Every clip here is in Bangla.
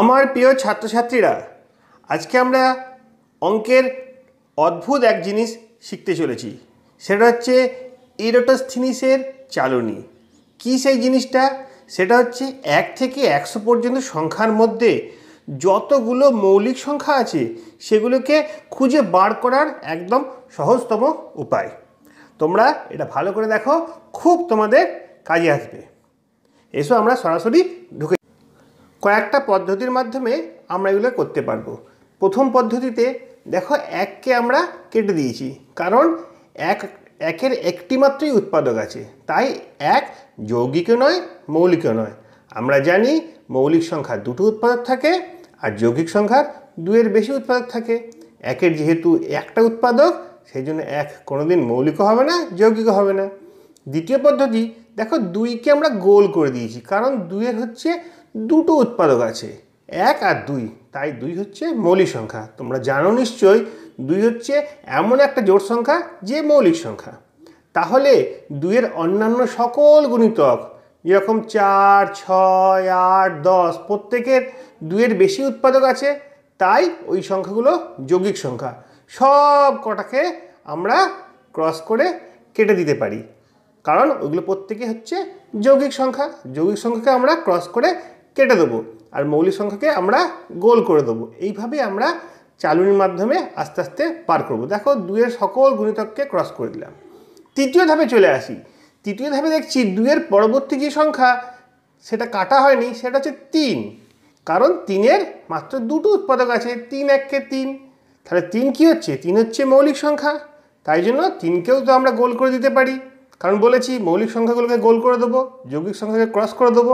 আমার প্রিয় ছাত্রছাত্রীরা আজকে আমরা অঙ্কের অদ্ভুত এক জিনিস শিখতে চলেছি সেটা হচ্ছে ইরোটাস্থিনিসের চালনি কি সেই জিনিসটা সেটা হচ্ছে এক থেকে একশো পর্যন্ত সংখ্যার মধ্যে যতগুলো মৌলিক সংখ্যা আছে সেগুলোকে খুঁজে বার করার একদম সহজতম উপায় তোমরা এটা ভালো করে দেখো খুব তোমাদের কাজে আসবে এসো আমরা সরাসরি ঢুকে কয়েকটা পদ্ধতির মাধ্যমে আমরা এগুলো করতে পারবো প্রথম পদ্ধতিতে দেখো এককে আমরা কেটে দিয়েছি কারণ এক একের একটি মাত্রই উৎপাদক আছে তাই এক যৌগিকও নয় মৌলিকও নয় আমরা জানি মৌলিক সংখ্যা দুটো উৎপাদক থাকে আর যৌগিক সংখ্যার দুয়ের বেশি উৎপাদক থাকে একের যেহেতু একটা উৎপাদক সেই জন্য এক কোনোদিন মৌলিকও হবে না যৌগিকও হবে না দ্বিতীয় পদ্ধতি দেখো দুইকে আমরা গোল করে দিয়েছি কারণ দুইয়ের হচ্ছে দুটো উৎপাদক আছে এক আর দুই তাই দুই হচ্ছে মৌলিক সংখ্যা তোমরা জানো নিশ্চয়ই দুই হচ্ছে এমন একটা জোট সংখ্যা যে মৌলিক সংখ্যা তাহলে দুইয়ের অন্যান্য সকল গুণিতক যেরকম চার ছয় আট দশ প্রত্যেকের দুইয়ের বেশি উৎপাদক আছে তাই ওই সংখ্যাগুলো যৌগিক সংখ্যা সব কটাকে আমরা ক্রস করে কেটে দিতে পারি কারণ ওইগুলো প্রত্যেকে হচ্ছে যৌগিক সংখ্যা যৌগিক সংখ্যাকে আমরা ক্রস করে কেটে দেবো আর মৌলিক সংখ্যাকে আমরা গোল করে দেবো এইভাবে আমরা চালুনির মাধ্যমে আস্তে আস্তে পার করব দেখো দুয়ের সকল গুণিতককে ক্রস করে দিলাম তৃতীয় ধাপে চলে আসি তৃতীয় ধাপে দেখছি দুয়ের পরবর্তী যে সংখ্যা সেটা কাটা হয়নি সেটা হচ্ছে তিন কারণ তিনের মাত্র দুটো উৎপাদক আছে তিন এককে তিন তাহলে তিন কি হচ্ছে তিন হচ্ছে মৌলিক সংখ্যা তাই জন্য তিনকেও তো আমরা গোল করে দিতে পারি কারণ বলেছি মৌলিক সংখ্যাগুলোকে গোল করে দেবো যৌগিক সংখ্যাকে ক্রস করে দেবো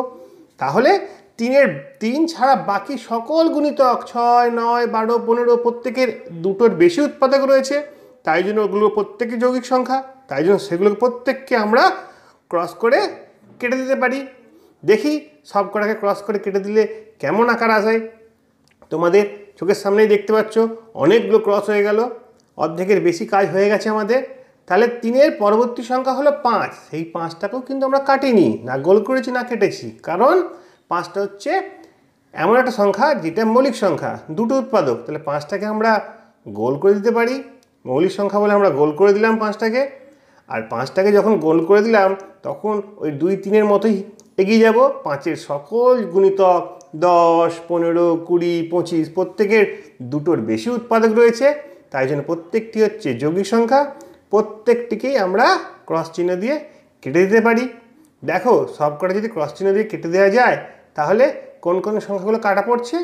তাহলে তিনের তিন ছাড়া বাকি সকল গুণিতক ছয় নয় বারো পনেরো প্রত্যেকের দুটোর বেশি উৎপাদক রয়েছে তাই জন্য ওগুলো প্রত্যেকে যৌগিক সংখ্যা তাই জন্য সেগুলোকে প্রত্যেককে আমরা ক্রস করে কেটে দিতে পারি দেখি সব কটাকে ক্রস করে কেটে দিলে কেমন আকার আসে তোমাদের চোখের সামনেই দেখতে পাচ্ছ অনেকগুলো ক্রস হয়ে গেল অর্ধেকের বেশি কাজ হয়ে গেছে আমাদের তাহলে তিনের পরবর্তী সংখ্যা হলো পাঁচ সেই পাঁচটাকেও কিন্তু আমরা কাটিনি না গোল করেছি না কেটেছি কারণ পাঁচটা হচ্ছে এমন একটা সংখ্যা যেটা মৌলিক সংখ্যা দুটো উৎপাদক তাহলে পাঁচটাকে আমরা গোল করে দিতে পারি মৌলিক সংখ্যা বলে আমরা গোল করে দিলাম পাঁচটাকে আর পাঁচটাকে যখন গোল করে দিলাম তখন ওই দুই তিনের মতোই এগিয়ে যাব পাঁচের সকল গুণিতক দশ পনেরো কুড়ি পঁচিশ প্রত্যেকের দুটোর বেশি উৎপাদক রয়েছে তাই জন্য প্রত্যেকটি হচ্ছে যৌগিক সংখ্যা প্রত্যেকটিকেই আমরা ক্রস চিহ্ন দিয়ে কেটে দিতে পারি দেখো সবকটা যদি ক্রস চিহ্ন দিয়ে কেটে দেওয়া যায় তাহলে কোন কোন সংখ্যাগুলো কাটা পড়ছে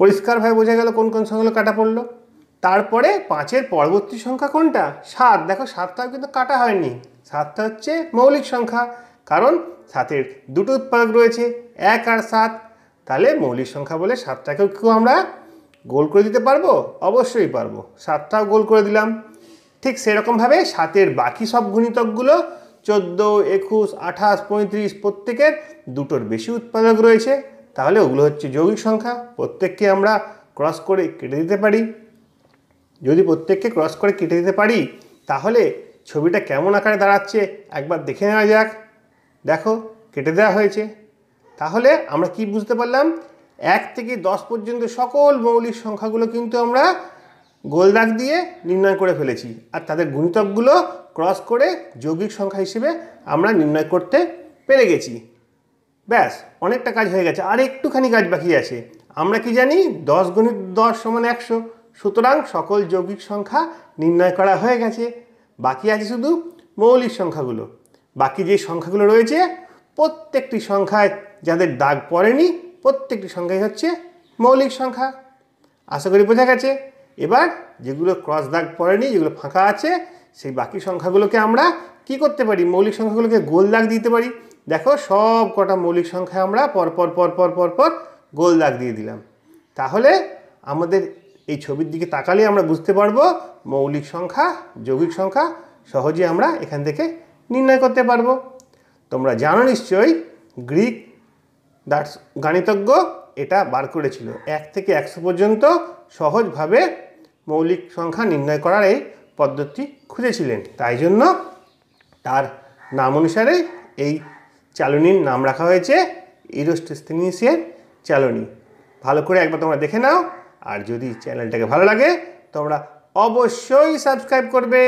পরিষ্কারভাবে বোঝা গেল কোন কোন সংখ্যাগুলো কাটা পড়লো তারপরে পাঁচের পরবর্তী সংখ্যা কোনটা সাত দেখো সাতটাও কিন্তু কাটা হয়নি সাতটা হচ্ছে মৌলিক সংখ্যা কারণ সাতের দুটো উৎপাদক রয়েছে এক আর সাত তাহলে মৌলিক সংখ্যা বলে সাতটাকেও কেউ আমরা গোল করে দিতে পারবো অবশ্যই পারবো সাতটাও গোল করে দিলাম ঠিক সেরকমভাবে সাতের বাকি সব গুণিতকগুলো চোদ্দো একুশ আঠাশ পঁয়ত্রিশ প্রত্যেকের দুটোর বেশি উৎপাদক রয়েছে তাহলে ওগুলো হচ্ছে যৌগিক সংখ্যা প্রত্যেককে আমরা ক্রস করে কেটে দিতে পারি যদি প্রত্যেককে ক্রস করে কেটে দিতে পারি তাহলে ছবিটা কেমন আকারে দাঁড়াচ্ছে একবার দেখে নেওয়া যাক দেখো কেটে দেওয়া হয়েছে তাহলে আমরা কি বুঝতে পারলাম এক থেকে দশ পর্যন্ত সকল মৌলিক সংখ্যাগুলো কিন্তু আমরা গোল দাগ দিয়ে নির্ণয় করে ফেলেছি আর তাদের গুণিতকগুলো ক্রস করে যৌগিক সংখ্যা হিসেবে আমরা নির্ণয় করতে পেরে গেছি ব্যাস অনেকটা কাজ হয়ে গেছে আর একটুখানি কাজ বাকি আছে আমরা কি জানি দশ গুণিত দশ সমান একশো সুতরাং সকল যৌগিক সংখ্যা নির্ণয় করা হয়ে গেছে বাকি আছে শুধু মৌলিক সংখ্যাগুলো বাকি যে সংখ্যাগুলো রয়েছে প্রত্যেকটি সংখ্যায় যাদের দাগ পড়েনি প্রত্যেকটি সংখ্যাই হচ্ছে মৌলিক সংখ্যা আশা করি বোঝা গেছে এবার যেগুলো ক্রস দাগ পড়েনি যেগুলো ফাঁকা আছে সেই বাকি সংখ্যাগুলোকে আমরা কি করতে পারি মৌলিক সংখ্যাগুলোকে গোল দাগ দিতে পারি দেখো সব কটা মৌলিক সংখ্যা আমরা পরপর পরপর পরপর গোল দাগ দিয়ে দিলাম তাহলে আমাদের এই ছবির দিকে তাকালে আমরা বুঝতে পারবো মৌলিক সংখ্যা যৌগিক সংখ্যা সহজে আমরা এখান থেকে নির্ণয় করতে পারবো তোমরা জানো নিশ্চয়ই গ্রিক দ্যাটস গণিতজ্ঞ এটা বার করেছিল এক থেকে একশো পর্যন্ত সহজভাবে মৌলিক সংখ্যা নির্ণয় করার এই পদ্ধতি খুঁজেছিলেন তাই জন্য তার নাম অনুসারে এই চালনির নাম রাখা হয়েছে ইরোস্টেস্থিনিসিয়ান চালনি ভালো করে একবার তোমরা দেখে নাও আর যদি চ্যানেলটাকে ভালো লাগে তোমরা অবশ্যই সাবস্ক্রাইব করবে